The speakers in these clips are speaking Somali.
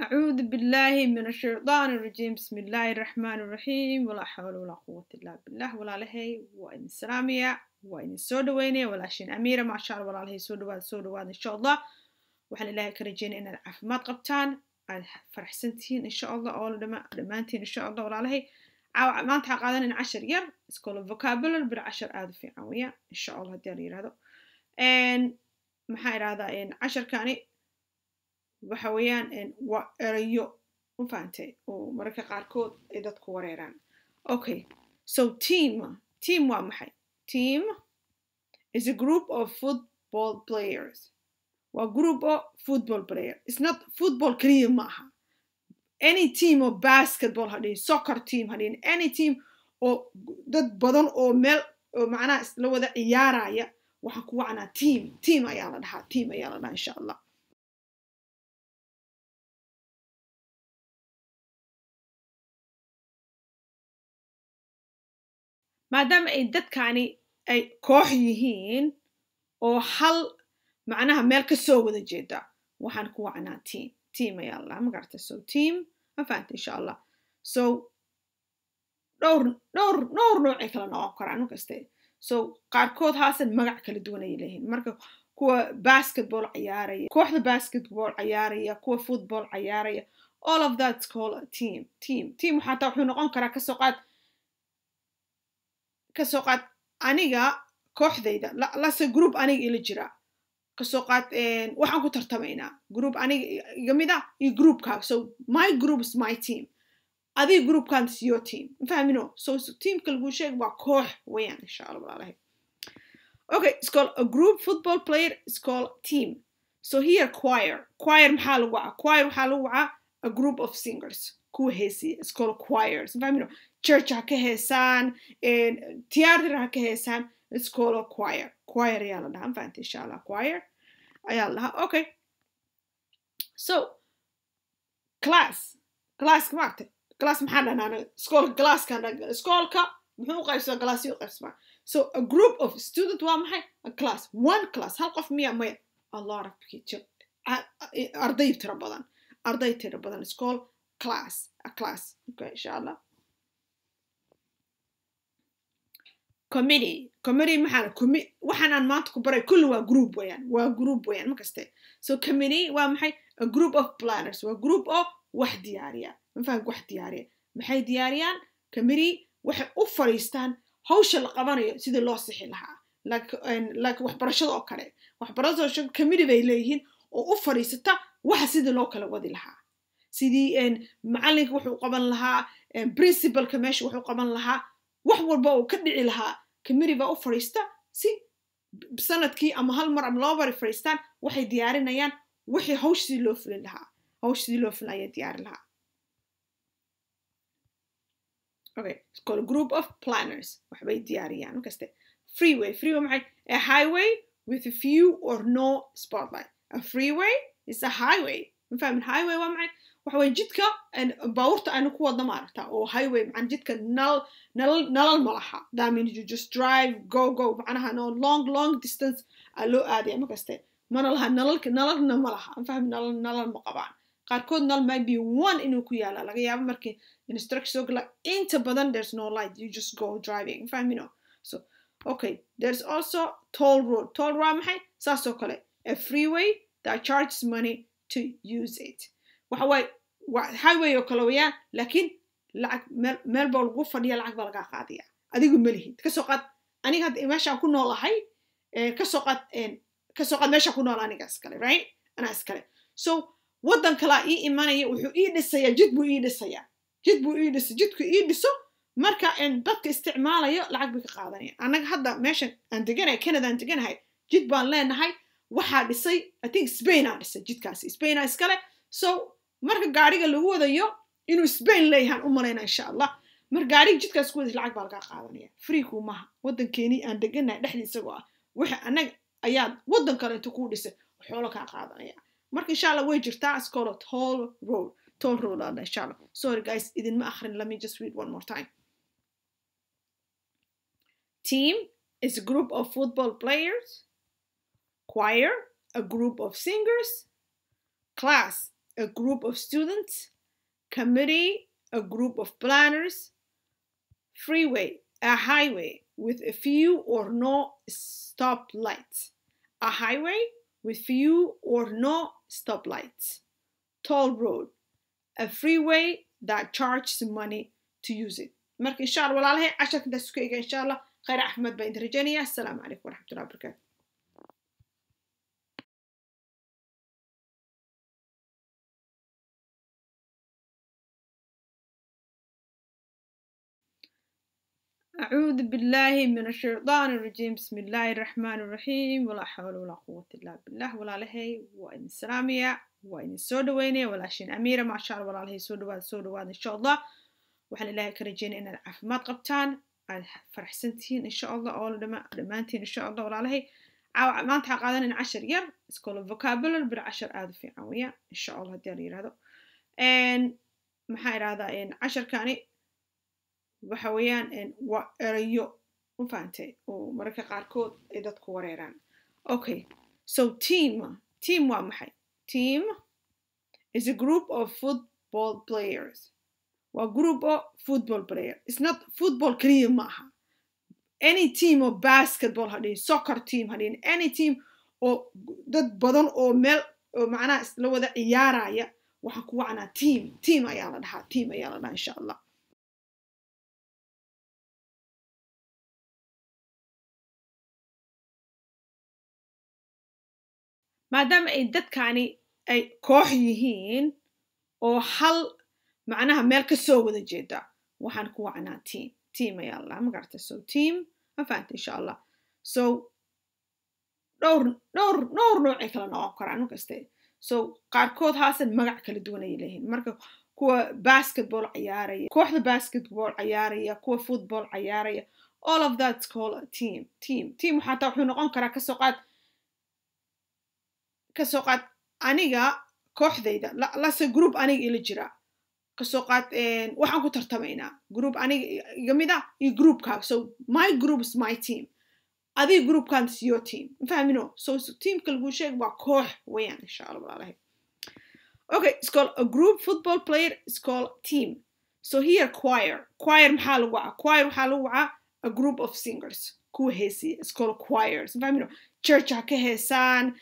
أعوذ بالله من الشيطان الرجيم بسم الله الرحمن الرحيم ولا حول ولا قوة إلا بالله ولا لهي وإن السلامية وإن السود ويني ولا شين أميرة مع شعر ولا لهي سود واد سود واد إن شاء الله وحنا إلهي كرجين إن العافمات قبتان فرح سنتين إن شاء الله أول دما دمانتين إن شاء الله ولا لهي عاو ما انتحق هذا إن عشر ير سكول فوكابولر بالعشر آد في عوية إن شاء الله دير يرادو إن محاير هذا إن عشر كاني waxa weeyaan waa erayo u fahamtay oo mararka qaarkood ay dadku wareeraan okay so team team waa maxay team is a group of football players waa group oo football player it's not football keliya ma aha any team oo basketball hadhihin soccer team hadhihin any team oo dad badan oo meel oo macnaha isla wada ciyaaraya waxaan ku wacnaa team team ayaa la dhahaa team ayaa la dhahaa insha allah maadaama ay dadkani ay koox yihiin oo hal macnaha meel kasoo wada jeeda waxaan ku wacnaa tiam tiam ayaa ladhaha magarata so tiam ma fahamta insha allah so dhowr dhowr dhowr noocay kala noqon karaan markaste so qaarkood haasan magac kala duwan ayay leeyihiin marka kuwa basketball cayaaraya kooxda basketball cayaaraya kuwa football cayaaraya all of that call team team team waxaa wuxuu noqon karaa kasoo qaad kasoo qaad aniga kooxdayda lase group aniga ila jira kasoo qaad waxaan ku tartamaynaa group aniga igamid a ah iyo groupkaaga so my group is my team adiga groupkaant is your team mafahmino so teamka laguu sheeg waa koox weeyaan insha allah walaalahay okay scol called a group football player is called team so here choir choir maxaa lagu wacaa choir waxaa lagu wacaa a group of singers kuwa heesaya school choirs fahmino church ha ka heesaan theater ha ka heesaan school choir choir ayaa la dhahaa mafahanta insha allah choir ayaa la dhahaa okay so class classka maaragta class maxaan dhahnaa anaga schoolka glasskan schoolka muxuu u qaybsamaa glassyo u qaybsamaa so a group of student waa maxay a class one class hal qof miya maya allah rabbiki arday tiro badan arday tiro badan school class a class okay inshallah committee committee maxaan commi waxaanaan maanta ku baray kulli waa group weeyaan waa group weeyaan makaste so committee waa maxay a group of planners waa group oo wax diyaariya mafahan wax diyaariya maxay diyaariyaan committee waxay u fariistaan hawsha la qabanayo sidii loo sixi lahaa like waxbarashada oo kale waxbarashada committee bay leeyihiin oo u fariisata waxa sidii loo kala wadi lahaa sidii macalinka wuxuu qaban lahaa principalka meesha wuxuu qaban lahaa wax walba uu ka dhici lahaa kamiri baa u fadhiista si sanadkii ama hal mar ama laba mari fadhiistaan waxay diyaarinayaan wixii hawsh loo fulin lahaa hawsh sidii loo fulin ayaa diyaarin lahaa Okay, it's called a group of planners. waxbay diyaariyaan kaste freeway freeway maxay a highway with a few or no spotlight a freeway is a highway mafahmin highway waa maxay waxa jidka baabuurta aynu ku wadno maaragtaa oo highway macana jidka nalal malaha ma just drive go go macnaha no long long distance aa loo aadaya makaste mana laha nalalka nalalna malaha laha mafahmin nalal nalal ma qabaan qaarkood nal might one inuu ku yaala laga yaabo marki instruction gala inta badan there's no light you just go driving mafahmino so okay there's also toll road toll road maxay saas kale a freeway that charges money to use it waxawaaye highway oo kale wayaan laakiin lacag meel meel lagu fadhiya lacag baa lagaa qaadaya adigu malihid kasoo qaad aniga hadda meeshaan ku nool ahay eh, kasoo qaad eh, kasoo qaad meeshaan ku nool aniga iskale right anaa iskale so waddan kalaa ii imanaya wuxuu ii dhisayaa jid buu ii dhisayaa jid buu ii dhiso jidku ii dhiso marka dadka isticmaalayo lacag bay ka qaadanaya annaga hadda meeshan aan deganahay canada aan deganahay jid baan leenahay waxaa dhisay i think spaina dhisay jidkaasi spaina iskale so marka gaariga lagu wadayo inuu spain leeyahaan u malaynaa insha allah mar gaariga jidkaas ku waday lacag baa lagaa qaadanaya free ku maaha waddankeenii aan deganahay dhexdii isagoo ah waxa annaga ayaad waddan kale inta kuu dhisay xoolo kaa qaadanaya marka insha allah way jirtaa iskoolo tall road tall road alla insha allah sorry guys idinma akhrin let just read one more time team is a group of football players choir, a group of singers, class, a group of students, committee, a group of planners, freeway, a highway with a few or no stoplights, a highway with few or no stoplights, toll road, a freeway that charges money to use it. marka insha allah walaalhay casharka intaas ku ega insha allah khayr axmed baa idin rajaynaya asalaamu calaykum waraxmatullahi wabarakaatu أعوذ بالله من الشيطان الرجيم بسم الله الرحمن الرحيم ولا حول ولا قوة إلا بالله ولا لهي وإن السلامية وإن السود ويني ولا شين أميرة ما شاء الله ولا لهي سود واد سود واد إن شاء الله وحنا إلهي كرجين إن العافمات قبتان فرح سنتين إن شاء الله أول دما دمانتين إن شاء الله ولا لهي عاو ما انتحق هذا إن عشر ير سكول فوكابولر بالعشر آذ في عوية إن شاء الله دير يرادو إن محاير هذا إن عشر كاني waxa weeyaan waa erayo u fahamtay oo mararka qaarkood ay dadku wareeraan okay so team team waa maxay team is a group of football players waa group oo football player it's not football keliya ma aha any team oo basketball hadhihin soccer team hadhihin any team oo dad badan oo meel oo macnaha isla wada ciyaaraya waxaan ku wacnaa team team ayaa la dhahaa team ayaa la dhahaa insha allah maadaama ay dadkani ay koox yihiin oo hal macnaha meel kasoo wada jeeda waxaan ku wacnaa tiam tiam ayaa ladhaha magarata so tiam ma fahamta insha allah so dhowr dhowr dhowr noocay kala noqon karaan markaste so qaarkood haasan magac kala duwan ayay leeyihiin marka kuwa basketball cayaaraya kooxda basketball cayaaraya kuwa football cayaaraya all of that call a team team team waxaataa wuxuu noqon karaa kasoo qaad kasoo qaad aniga kooxdayda lase group aniga ila jira kasoo qaad waxaan ku tartamaynaa group aniga igamid a ah iyo groupkaaga so my group is my team adiga groupkan is your team mafahmino so teamka laguu sheeg waa koox weeyaan insha allah walaalahay okay it's called a group football player is called team so here choir choir maxaa lagu wacaa choir waxaa lagu wacaa a group of singers kuwa heesaya its called choirs famino church ha ka heesaan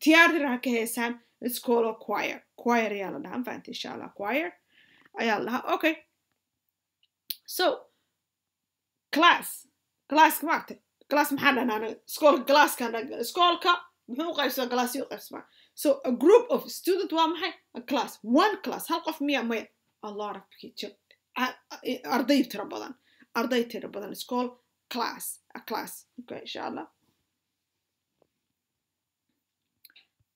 theater ha ka heesaan its called choir choir ayaa la dhahaa mafahantay insha allah choir ayaa la dhahaa okay so class classka maaragtay glass maxaan dhahnaa anaga iskoolka glasskan iskoolka muxuu u qaybsamaa glassiyuu qaybsamaa so a group of student waa maxay a class one class hal qof miya maya allah rabbiki arday tiro badan arday tira badan school class a class okay insha allah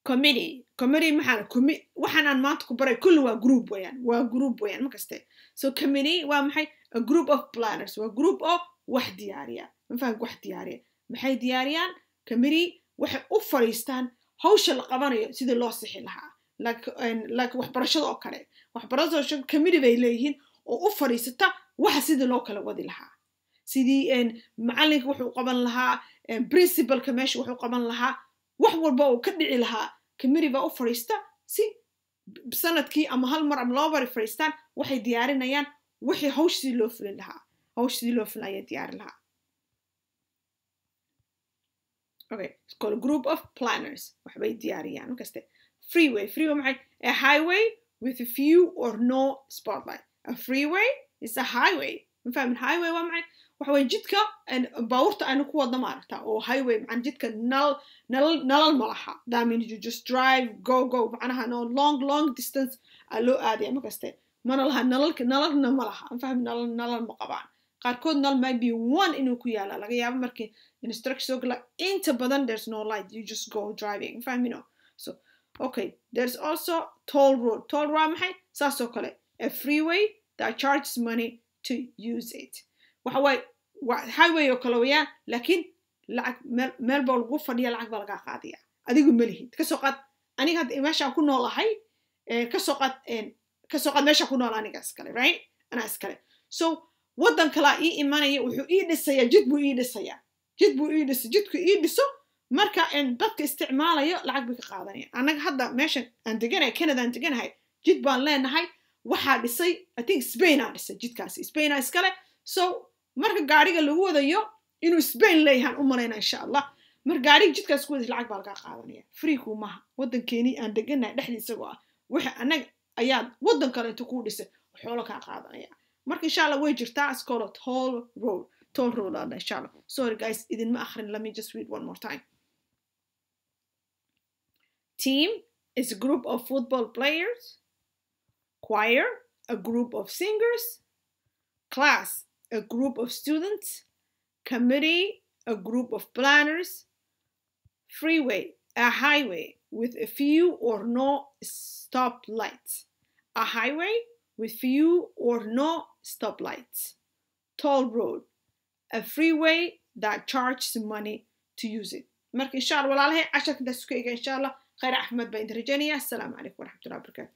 committee committee maxaan commi waxaanaan maanta ku baray kulli waa group weeyaan waa group weeyaan makaste so committee waa maxay a group of planners waa group oo wax diyaariya mafahan wax diyaariya maxay diyaariyaan committee waxay u fadhiistaan hawsha la qabanayo sidii loo sixi lahaa like waxbarashada oo kale waxbarashada committee bay leeyihiin oo u fadhiisata waxa sidii loo kala wadi lahaa sidii macalinka wuxuu qaban lahaa princibalka meesha wuxuu qaban lahaa wax walba uu ka dhici lahaa kamiri baa u fariista si sanadkii ama hal mar ama laba fariistaan waxay diyaarinayaan wixii hawsh loo fulin lahaa hawsh sidii loo fulin ayaa diyaarin lahaa Okay, it's called a group of planners. Waxbay diyaariyaan kaste. Freeway, freeway maxay? A highway with a few or no spotlight. A freeway mise highway ma highway waa maxay waxa jidka baabuurta aynu ku wadna ma aragtaa oo highway macana jidka nalal nalal ma just drive go go macnaha no long long distance aa loo aadaya makaste mana laha nalalka nalalna malaha laha nalal nalal ma qabaan qaarkood nal might be one inuu ku yaala laga yaabo markii instruction gala inta badan there's no light you just go driving ma so okay there's also toll road toll road maxay saas kale a freeway that charges money to use it waxa waaye highway oo kale wayaa laakiin lacag meel meel baa lagu fadhiya lacag baa lagaa qaadaya adigu ma kasoo qaad aniga hadda meeshaan ku noolahay eh, kasoo qaad eh, kasoo qaad meeshaan ku nool aniga iskale right anaa iskale so waddan kalaa ii imanaya wuxuu ii dhisayaa jid buu ii dhisayaa jid buu ii dhiso jidku ii dhiso marka dadka isticmaalayo lacag bay ka qaadanaya anaga hadda meeshan aan deganahay canada aan deganahay jid baan leenahay waxaa dhisay i think spaina dhisay jidkaasi spaina iskale so marka gaariga lagu wadayo inuu spain leeyahaan u malaynaa insha allah mar gaariga jidkaas ku waday lacag baa lagaa qaadanaya free ku maaha waddankeenii aan deganahay dhexdii isagoo ah waxa annaga ayaad waddan kale inta kuu dhisay xoolo kaa qaadanaya marka insha allah way jirtaa iskoolo tall road tall road alla insha allah sorry guys idinma akhrin let just read one more time team is a group of football players choir, a group of singers, class, a group of students, committee, a group of planners, freeway, a highway with a few or no stoplights, a highway with few or no stoplights, toll road, a freeway that charges money to use it. marka in sha alla walaalhay casharka intaas ku ega in sha allah khayr axmed baa idin rajaynaya asalaamu calaykum waraxmatullahi